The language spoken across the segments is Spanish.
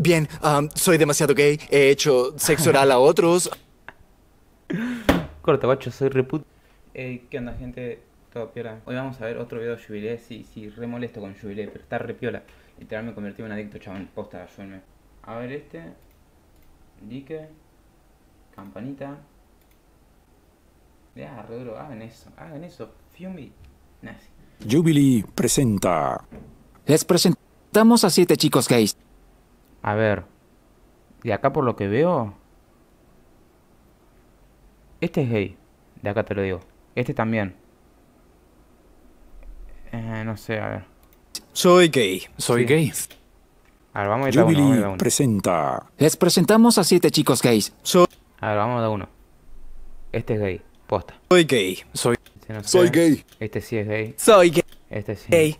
Bien, um, soy demasiado gay, he hecho sexo oral a otros. Corta, guacho, soy reput... Hey, ¿Qué onda, gente? Todo piola. Hoy vamos a ver otro video de Jubilee, si, sí, re molesto con Jubilee, pero está re piola. Literal me convertí en un adicto, chaval, Posta, ayúdenme. A ver este. Dique. Campanita. Ya, re duro. Hagan eso, hagan eso. fiumi, Nazi. Jubilee presenta. Les presentamos a siete chicos gays. A ver. De acá por lo que veo. Este es gay. De acá te lo digo. Este también. Eh, no sé, a ver. Soy gay. Soy gay. A ver, vamos a ir a uno, vamos a presenta. Les presentamos a siete chicos gays. Soy... A ver, vamos a uno. Este es gay. Posta. Soy gay. Soy, este Soy gay. Este sí es gay. Soy gay. Este sí. Gay.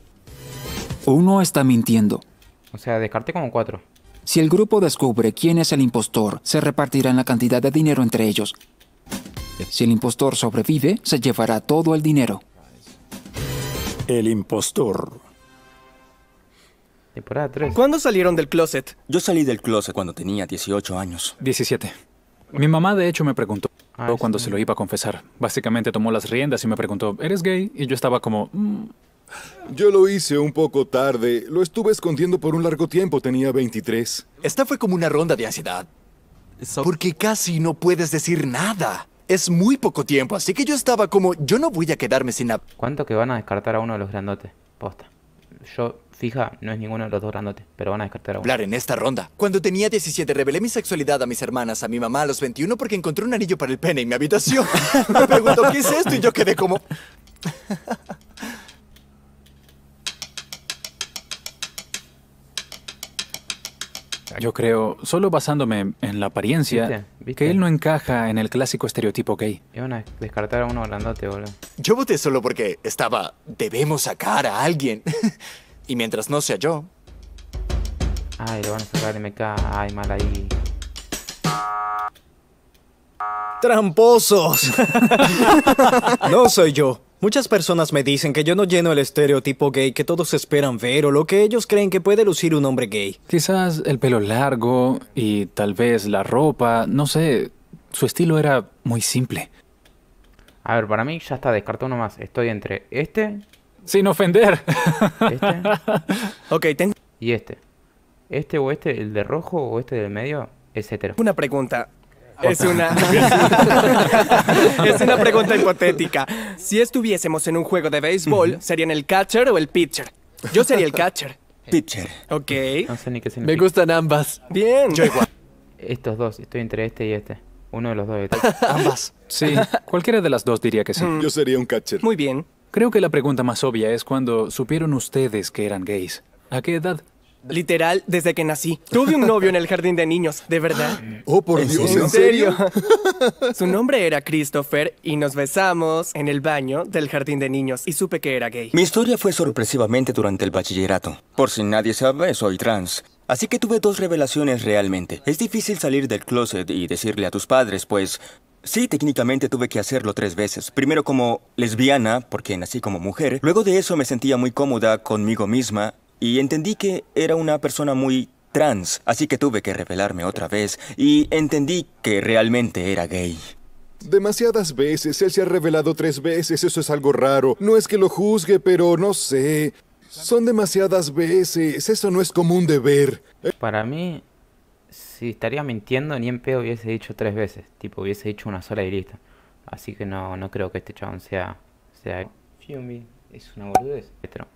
Uno está mintiendo. O sea, descarté como cuatro. Si el grupo descubre quién es el impostor, se repartirán la cantidad de dinero entre ellos. Si el impostor sobrevive, se llevará todo el dinero. El impostor. Temporada ¿Cuándo salieron del closet? Yo salí del closet cuando tenía 18 años. 17. Mi mamá de hecho me preguntó ah, cuando se lo iba a confesar. Básicamente tomó las riendas y me preguntó, ¿eres gay? Y yo estaba como... Mm, yo lo hice un poco tarde. Lo estuve escondiendo por un largo tiempo. Tenía 23. Esta fue como una ronda de ansiedad. Porque casi no puedes decir nada. Es muy poco tiempo, así que yo estaba como... Yo no voy a quedarme sin ¿Cuánto que van a descartar a uno de los grandotes? Posta. Yo, fija, no es ninguno de los dos grandotes, pero van a descartar a uno. Hablar en esta ronda. Cuando tenía 17 revelé mi sexualidad a mis hermanas, a mi mamá a los 21 porque encontré un anillo para el pene en mi habitación. Me preguntó, ¿qué es esto? Y yo quedé como... Yo creo, solo basándome en la apariencia, que él no encaja en el clásico estereotipo gay. Iban a descartar a uno grandote, boludo. Yo voté solo porque estaba, debemos sacar a alguien. y mientras no sea yo... Ay, lo van a sacar de MK. Ay, mal ahí. ¡Tramposos! no soy yo. Muchas personas me dicen que yo no lleno el estereotipo gay que todos esperan ver o lo que ellos creen que puede lucir un hombre gay. Quizás el pelo largo y tal vez la ropa, no sé, su estilo era muy simple. A ver, para mí ya está, descartó uno más. Estoy entre este... Sin ofender. Este. ok, Y este. Este o este, el de rojo o este del medio, etc. Una pregunta, es una, es una pregunta hipotética. Si estuviésemos en un juego de béisbol, ¿serían el catcher o el pitcher? Yo sería el catcher. Pitcher. Ok. No sé ni qué Me gustan ambas. Bien. Yo igual. Estos dos, estoy entre este y este. Uno de los dos. Ambas. Sí, cualquiera de las dos diría que sí. Mm. Yo sería un catcher. Muy bien. Creo que la pregunta más obvia es cuando supieron ustedes que eran gays. ¿A qué edad? Literal, desde que nací. Tuve un novio en el jardín de niños, de verdad. Oh, por Dios, ¿en, serio? Su nombre era Christopher y nos besamos en el baño del jardín de niños y supe que era gay. Mi historia fue sorpresivamente durante el bachillerato. Por si nadie sabe, soy trans. Así que tuve dos revelaciones realmente. Es difícil salir del closet y decirle a tus padres, pues Sí, técnicamente tuve que hacerlo tres veces. Primero como lesbiana, porque nací como mujer. Luego de eso me sentía muy cómoda conmigo misma y entendí que era una persona muy trans, así que tuve que revelarme otra vez y entendí que realmente era gay. Demasiadas veces, él se ha revelado tres veces, eso es algo raro. No es que lo juzgue, pero no sé. Son demasiadas veces, eso no es común de ver. Para mí, si estaría mintiendo, ni en pedo hubiese dicho tres veces. Tipo, hubiese dicho una sola y Así que no, no creo que este chabón sea... sea es una boludez.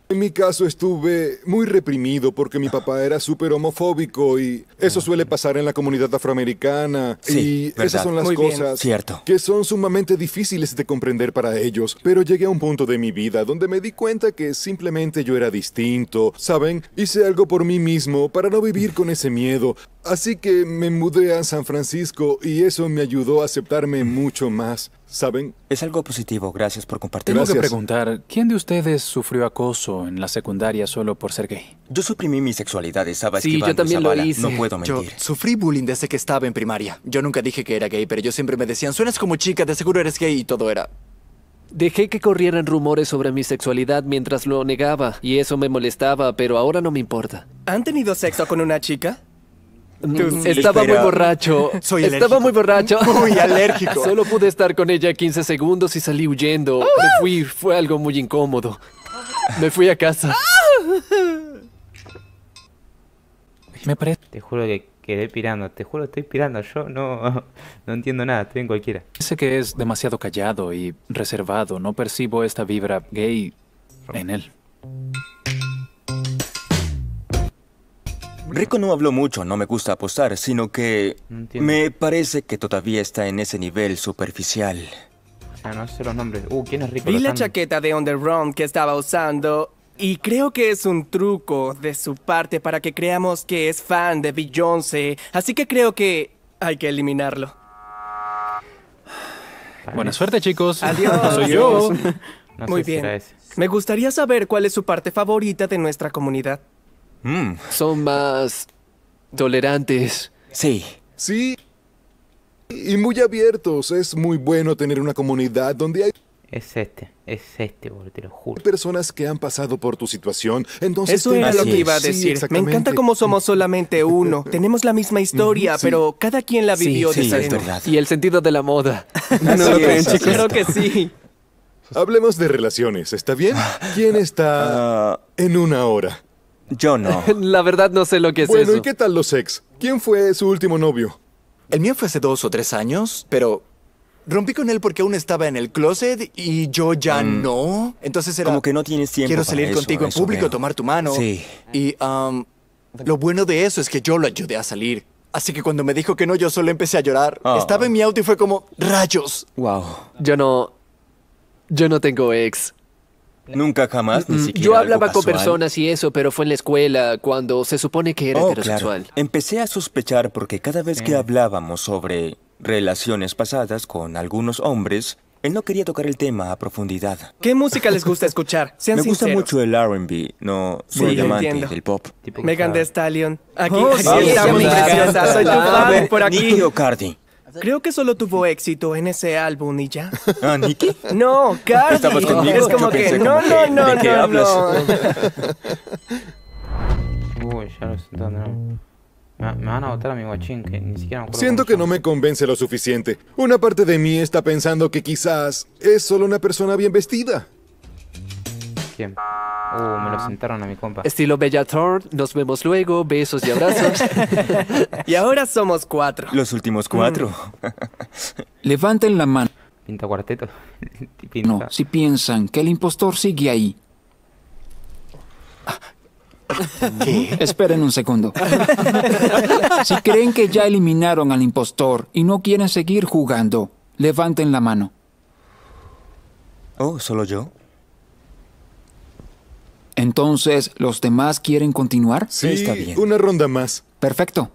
En mi caso estuve muy reprimido porque mi papá era súper homofóbico y eso ah. suele pasar en la comunidad afroamericana. y esas son las cosas que son sumamente difíciles de comprender para ellos. Pero llegué a un punto de mi vida donde me di cuenta que simplemente yo era distinto, ¿saben? Hice algo por mí mismo para no vivir con ese miedo. Así que me mudé a San Francisco y eso me ayudó a aceptarme mucho más. ¿Saben? Es algo positivo, gracias por compartir. Tengo que preguntar, ¿quién de ustedes sufrió acoso en la secundaria solo por ser gay? Yo suprimí mi sexualidad, estaba Sí, yo también lo hice. No puedo mentir. Yo sufrí bullying desde que estaba en primaria. Yo nunca dije que era gay, pero yo siempre me decían, suenas como chica, de seguro eres gay y todo era... Dejé que corrieran rumores sobre mi sexualidad mientras lo negaba, y eso me molestaba, pero ahora no me importa. ¿Han tenido sexo con una chica? estaba muy borracho. estaba muy borracho. Muy alérgico. Solo pude estar con ella 15 segundos y salí huyendo. ¡Ah! Me fui, fue algo muy incómodo. Me fui a casa. ¡Ah! Me parece. Te juro que quedé pirando, te juro estoy pirando. Yo no, no entiendo nada, estoy en cualquiera. Sé que es demasiado callado y reservado. No percibo esta vibra gay en él. Rico no habló mucho, no me gusta apostar, sino que me parece que todavía está en ese nivel superficial. O no sé los nombres. Uh, ¿quién es Rico? Vi la chaqueta de Underground que estaba usando y creo que es un truco de su parte para que creamos que es fan de Beyoncé, así que creo que hay que eliminarlo. Buena suerte, chicos. Adiós. Soy yo. Muy bien. me gustaría saber cuál es su parte favorita de nuestra comunidad. Mm. Son más tolerantes. Sí. Sí. Y muy abiertos. Es muy bueno tener una comunidad donde hay... Es este, es este, te lo juro. Personas que han pasado por tu situación, entonces... Eso era lo que iba a decir. Me encanta cómo somos solamente uno. Tenemos la misma historia, pero cada quien la vivió sí, de esa Y el sentido de la moda. no Claro que sí. Hablemos de relaciones, ¿está bien? ¿Quién está ah. en una hora? Yo no. La verdad no sé lo que es eso. Bueno, ¿y qué tal los ex? ¿Quién fue su último novio? El mío fue hace dos o tres años, pero rompí con él porque aún estaba en el closet y yo ya mm. no. Entonces era... Como que no tienes tiempo Quiero salir contigo en público, tomar tu mano. Sí. Y um, lo bueno de eso es que yo lo ayudé a salir. Así que cuando me dijo que no, yo solo empecé a llorar. Ah. Estaba en mi auto y fue como, rayos. Wow. Yo no... Yo no tengo ex. Nunca jamás, ni siquiera. Yo hablaba con personas y eso, pero fue en la escuela cuando se supone que era oh, heterosexual. Empecé a sospechar porque cada vez que eh. hablábamos sobre relaciones pasadas con algunos hombres, él no quería tocar el tema a profundidad. ¿Qué música les gusta escuchar? Sean Me gusta mucho el R&B, no soy el del pop. Megan Thee Stallion. Aquí, está oh, muy sí, Soy tu por aquí. Creo que solo tuvo éxito en ese álbum y ya. ¿Ah, Nicky? No, Cardi. ¿Estabas conmigo? Es como que, no, no, no, no, Uy, ya lo siento, Me van a votar a mi guachín, que ni siquiera Siento que no me convence lo suficiente. Una parte de mí está pensando que quizás es solo una persona bien vestida. ¿Quién? Uh, me lo sentaron a mi compa. Estilo Bellator, nos vemos luego, besos y abrazos. y ahora somos cuatro. Los últimos cuatro. Mm. Levanten la mano. Pinta cuarteto. No, si piensan que el impostor sigue ahí. Esperen un segundo. si creen que ya eliminaron al impostor y no quieren seguir jugando, levanten la mano. Oh, solo yo. Entonces, ¿los demás quieren continuar? Sí, está bien. Una ronda más. Perfecto.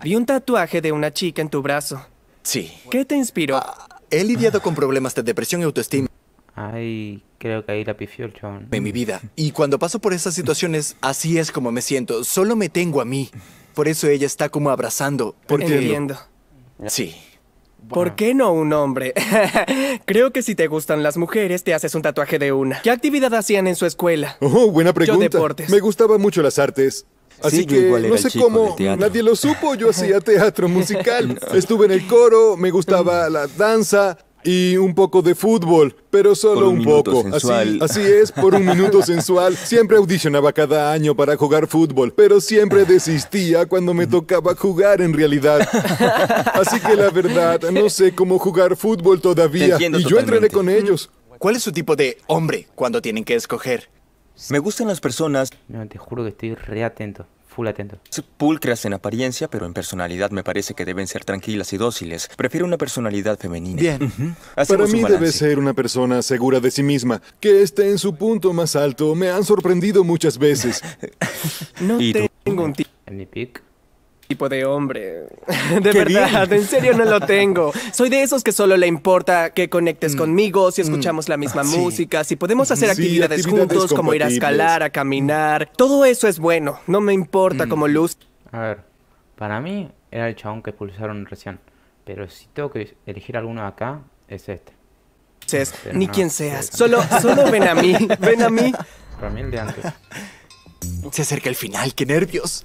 Hay un tatuaje de una chica en tu brazo. Sí. ¿Qué te inspiró? Ah, he lidiado con problemas de depresión y autoestima. Ay, creo que ahí la pifió el chabón. En mi vida. Y cuando paso por esas situaciones, así es como me siento. Solo me tengo a mí. Por eso ella está como abrazando. Porque... Entiendo. Sí. ¿Por qué no un hombre? Creo que si te gustan las mujeres, te haces un tatuaje de una. ¿Qué actividad hacían en su escuela? Oh, buena pregunta. Yo deportes. Me gustaban mucho las artes. Así que no sé cómo, nadie lo supo, yo hacía teatro musical, estuve en el coro, me gustaba la danza, y un poco de fútbol, pero solo un, poco. Así, es, por un minuto sensual. Siempre audicionaba cada año para jugar fútbol, pero siempre desistía cuando me tocaba jugar en realidad. Así que la verdad, no sé cómo jugar fútbol todavía. Y yo entraré con ellos. ¿Cuál es su tipo de hombre cuando tienen que escoger? Me gustan las personas. No, te juro que estoy re atento full atento. Pulcras en apariencia, pero en personalidad me parece que deben ser tranquilas y dóciles. Prefiero una personalidad femenina. Bien. Para mí debe ser una persona segura de sí misma, que esté en su punto más alto. Me han sorprendido muchas veces. no tengo un tío tipo de hombre. De verdad, en serio no lo tengo. Soy de esos que solo le importa que conectes mm. conmigo, si escuchamos la mm. misma ah, música, si podemos hacer actividades, juntos, como ir a escalar, a caminar. Todo eso es bueno, no me importa mm. como luz. A ver, para mí era el chabón que pulsaron recién, pero si tengo que elegir alguno acá, es este. este, este ni quien seas, este solo, solo ven a mí, ven a mí. Para mí el de antes. Se acerca el final, qué nervios.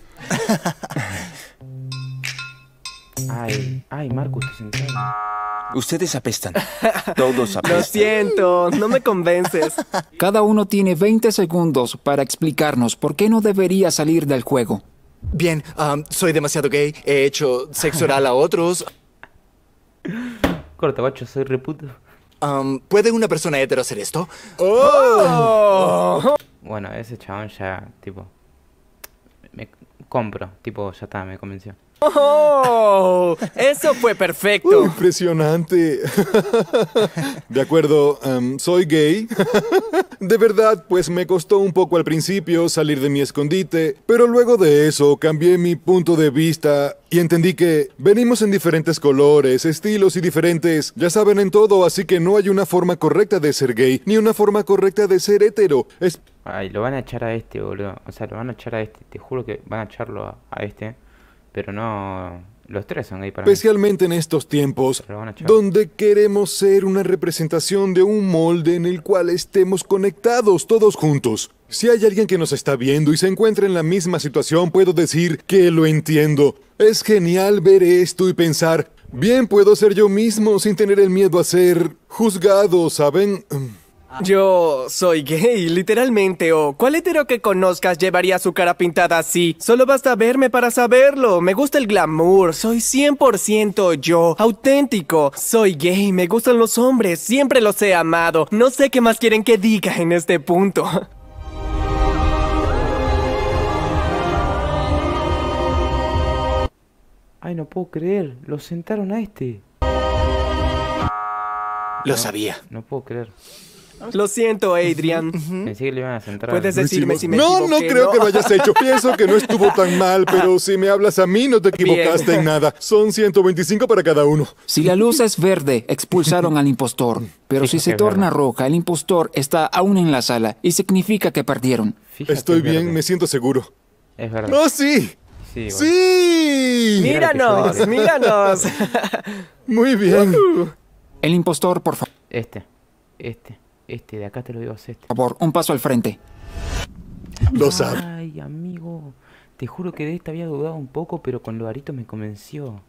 Ay, ay, te Ustedes apestan. Todos apestan. Lo siento, no me convences. Cada uno tiene 20 segundos para explicarnos por qué no debería salir del juego. Bien, soy demasiado gay, he hecho sexo oral a otros. Corta, guacho, soy reputo. ¿Puede una persona hetero hacer esto? Oh. Bueno, ese chabón ya, tipo... Me compro, tipo, ya está, me convenció. ¡Oh! Eso fue perfecto. impresionante. De acuerdo, em, soy gay. De verdad, pues me costó un poco al principio salir de mi escondite, pero luego de eso cambié mi punto de vista y entendí que venimos en diferentes colores, estilos y diferentes, ya saben en todo, así que no hay una forma correcta de ser gay, ni una forma correcta de ser hetero. Ay, lo van a echar a este, boludo. O sea, lo van a echar a este. Te juro que van a echarlo a, a este pero no. Los tres son ahí para Especialmente en estos tiempos, donde queremos ser una representación de un molde en el cual estemos conectados todos juntos. Si hay alguien que nos está viendo y se encuentra en la misma situación, puedo decir que lo entiendo. Es genial ver esto y pensar, bien puedo ser yo mismo sin tener el miedo a ser juzgado, ¿saben? Yo soy gay, literalmente, o cuál hetero que conozcas llevaría su cara pintada así. Solo basta verme para saberlo. Me gusta el glamour, soy 100% yo, auténtico. Soy gay, me gustan los hombres, siempre los he amado. No sé qué más quieren que diga en este punto. Ay, no puedo creer, lo sentaron a este. Lo sabía. No puedo creer. Lo siento, Adrian. a centrar. Puedes decirme si me No, no creo que lo hayas hecho. Pienso que no estuvo tan mal, pero si me hablas a mí no te equivocaste en nada. Son 125 para cada uno. Si la luz es verde, expulsaron al impostor. Pero si se torna roja, el impostor está aún en la sala y significa que perdieron. Estoy bien, me siento seguro. Es verdad. ¡No, sí! Sí. Míranos, míranos. Muy bien. El impostor, por favor. Este, este. Este, de acá te lo digo, este. Por favor, un paso al frente. Lo sabe. Ay, amigo. Te juro que de esta había dudado un poco, pero con lo arito me convenció.